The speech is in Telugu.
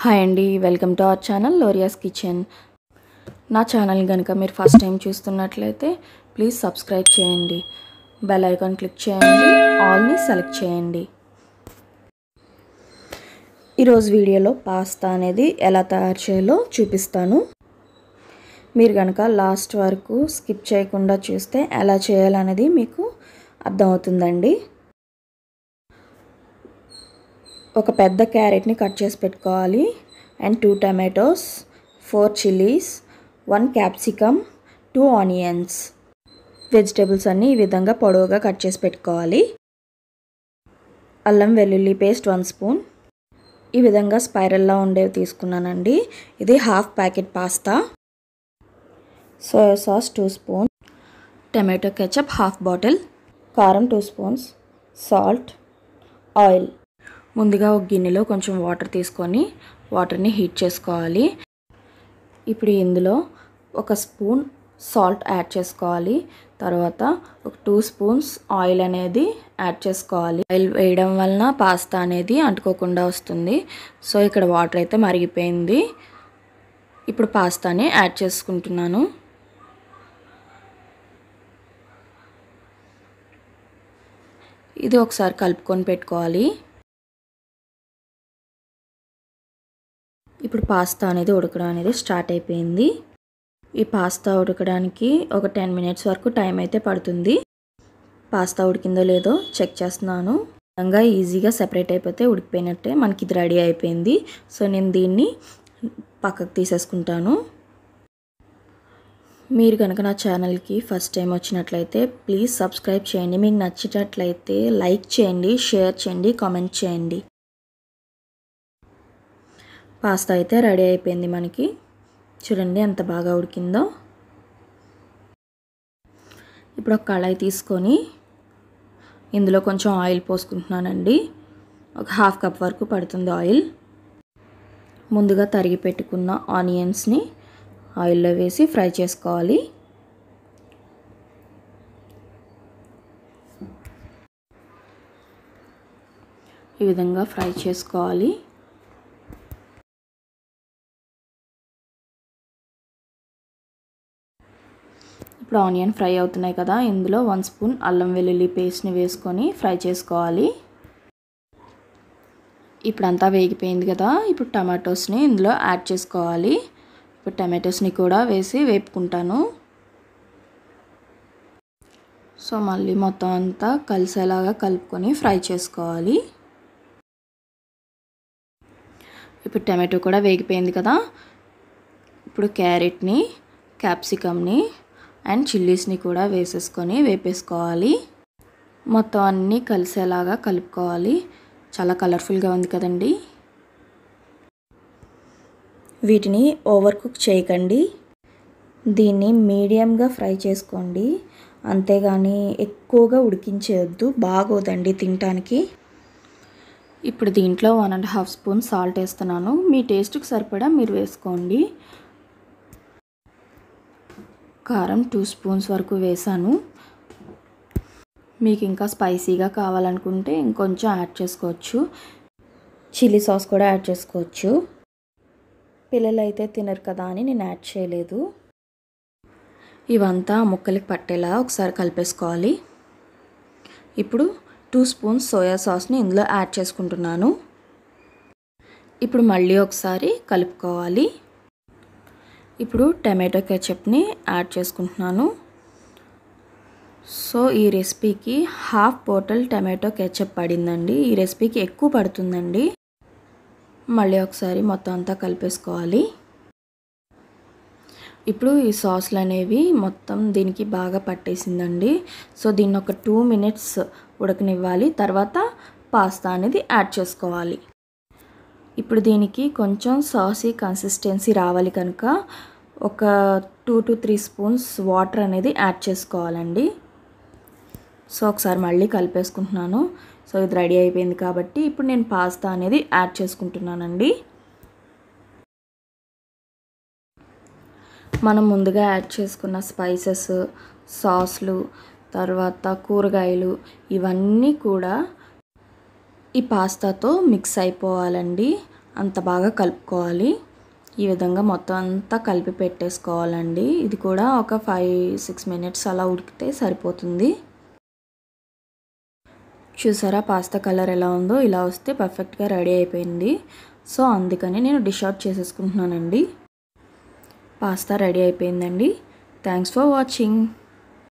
హాయ్ అండి వెల్కమ్ టు అవర్ ఛానల్ లోరియాస్ కిచెన్ నా ఛానల్ కనుక మీరు ఫస్ట్ టైం చూస్తున్నట్లయితే ప్లీజ్ సబ్స్క్రైబ్ చేయండి బెల్ ఐకాన్ క్లిక్ చేయండి ఆల్ని సెలెక్ట్ చేయండి ఈరోజు వీడియోలో పాస్తా అనేది ఎలా తయారు చేయాలో చూపిస్తాను మీరు కనుక లాస్ట్ వరకు స్కిప్ చేయకుండా చూస్తే ఎలా చేయాలనేది మీకు అర్థమవుతుందండి ఒక పెద్ద క్యారెట్ని కట్ చేసి పెట్టుకోవాలి and two tomatoes four chillies one capsicum two onions vegetables అన్నీ ఈ విధంగా పొడవుగా కట్ చేసి పెట్టుకోవాలి అల్లం వెల్లుల్లి పేస్ట్ వన్ స్పూన్ ఈ విధంగా స్పైరల్లా ఉండేవి తీసుకున్నానండి ఇది half packet pasta soya sauce two spoon tomato ketchup half bottle కారం టూ స్పూన్స్ సాల్ట్ ఆయిల్ ముందుగా ఒక గిన్నెలో కొంచెం వాటర్ తీసుకొని వాటర్ని హీట్ చేసుకోవాలి ఇప్పుడు ఇందులో ఒక స్పూన్ సాల్ట్ యాడ్ చేసుకోవాలి తర్వాత ఒక టూ స్పూన్స్ ఆయిల్ అనేది యాడ్ చేసుకోవాలి ఆయిల్ వేయడం వలన పాస్తా అనేది అంటుకోకుండా వస్తుంది సో ఇక్కడ వాటర్ అయితే మరిగిపోయింది ఇప్పుడు పాస్తాని యాడ్ చేసుకుంటున్నాను ఇది ఒకసారి కలుపుకొని పెట్టుకోవాలి ఇప్పుడు పాస్తా అనేది ఉడకడం అనేది స్టార్ట్ అయిపోయింది ఈ పాస్తా ఉడకడానికి ఒక టెన్ మినిట్స్ వరకు టైం అయితే పడుతుంది పాస్తా ఉడికిందో లేదో చెక్ చేస్తున్నాను నిజంగా ఈజీగా సెపరేట్ అయిపోతే ఉడికిపోయినట్టే మనకి ఇది రెడీ అయిపోయింది సో నేను దీన్ని పక్కకు తీసేసుకుంటాను మీరు కనుక నా ఛానల్కి ఫస్ట్ టైం వచ్చినట్లయితే ప్లీజ్ సబ్స్క్రైబ్ చేయండి మీకు నచ్చినట్లయితే లైక్ చేయండి షేర్ చేయండి కామెంట్ చేయండి పాస్తా అయితే రెడీ అయిపోయింది మనకి చూడండి ఎంత బాగా ఉడికిందో ఇప్పుడు ఒక కళాయి తీసుకొని ఇందులో కొంచెం ఆయిల్ పోసుకుంటున్నానండి ఒక హాఫ్ కప్ వరకు పడుతుంది ఆయిల్ ముందుగా తరిగి పెట్టుకున్న ఆనియన్స్ని ఆయిల్లో వేసి ఫ్రై చేసుకోవాలి ఈ విధంగా ఫ్రై చేసుకోవాలి ఇప్పుడు ఆనియన్ ఫ్రై అవుతున్నాయి కదా ఇందులో వన్ స్పూన్ అల్లం వెల్లుల్లి పేస్ట్ని వేసుకొని ఫ్రై చేసుకోవాలి ఇప్పుడంతా వేగిపోయింది కదా ఇప్పుడు టమాటోస్ని ఇందులో యాడ్ చేసుకోవాలి ఇప్పుడు టమాటోస్ని కూడా వేసి వేపుకుంటాను సో మళ్ళీ మొత్తం అంతా కలిసేలాగా కలుపుకొని ఫ్రై చేసుకోవాలి ఇప్పుడు టమాటో కూడా వేగిపోయింది కదా ఇప్పుడు క్యారెట్ని క్యాప్సికమ్ని అండ్ చిల్లీస్ని కూడా వేసేసుకొని వేపేసుకోవాలి మొత్తం అన్నీ కలిసేలాగా కలుపుకోవాలి చాలా కలర్ఫుల్గా ఉంది కదండి వీటిని ఓవర్ కుక్ చేయకండి దీన్ని మీడియంగా ఫ్రై చేసుకోండి అంతేగాని ఎక్కువగా ఉడికించేయద్దు బాగోదండి తినటానికి ఇప్పుడు దీంట్లో one and half spoon salt వేస్తున్నాను మీ టేస్ట్కి సరిపడా మీరు వేసుకోండి కారం టూ స్పూన్స్ వరకు వేసాను మీకు ఇంకా స్పైసీగా కావాలనుకుంటే ఇంకొంచెం యాడ్ చేసుకోవచ్చు చిల్లీ సాస్ కూడా యాడ్ చేసుకోవచ్చు పిల్లలు అయితే తినరు కదా అని నేను యాడ్ చేయలేదు ఇవంతా ముక్కలికి పట్టేలా ఒకసారి కలిపేసుకోవాలి ఇప్పుడు టూ స్పూన్స్ సోయా సాస్ని ఇందులో యాడ్ చేసుకుంటున్నాను ఇప్పుడు మళ్ళీ ఒకసారి కలుపుకోవాలి ఇప్పుడు టమాటో కెచప్ని యాడ్ చేసుకుంటున్నాను సో ఈ రెసిపీకి హాఫ్ బాటిల్ టమాటో కెచప్ పడిందండి ఈ రెసిపీకి ఎక్కువ పడుతుందండి మళ్ళీ ఒకసారి మొత్తం అంతా కలిపేసుకోవాలి ఇప్పుడు ఈ సాస్లు అనేవి మొత్తం దీనికి బాగా పట్టేసిందండి సో దీన్ని ఒక టూ మినిట్స్ ఉడకనివ్వాలి తర్వాత పాస్తా అనేది యాడ్ చేసుకోవాలి ఇప్పుడు దీనికి కొంచెం సాసీ కన్సిస్టెన్సీ రావాలి కనుక ఒక two to three spoons water అనేది యాడ్ చేసుకోవాలండి సో ఒకసారి మళ్ళీ కలిపేసుకుంటున్నాను సో ఇది రెడీ అయిపోయింది కాబట్టి ఇప్పుడు నేను పాస్తా అనేది యాడ్ చేసుకుంటున్నానండి మనం ముందుగా యాడ్ చేసుకున్న స్పైసెస్ సాస్లు తర్వాత కూరగాయలు ఇవన్నీ కూడా ఈ పాస్తాతో మిక్స్ అయిపోవాలండి అంత బాగా కలుపుకోవాలి ఈ విధంగా మొత్తం అంతా కలిపి పెట్టేసుకోవాలండి ఇది కూడా ఒక ఫైవ్ సిక్స్ మినిట్స్ అలా ఉడికితే సరిపోతుంది చూసారా పాస్తా కలర్ ఎలా ఉందో ఇలా వస్తే పర్ఫెక్ట్గా రెడీ అయిపోయింది సో అందుకని నేను డిష్ అవుట్ చేసేసుకుంటున్నానండి పాస్తా రెడీ అయిపోయిందండి థ్యాంక్స్ ఫర్ వాచింగ్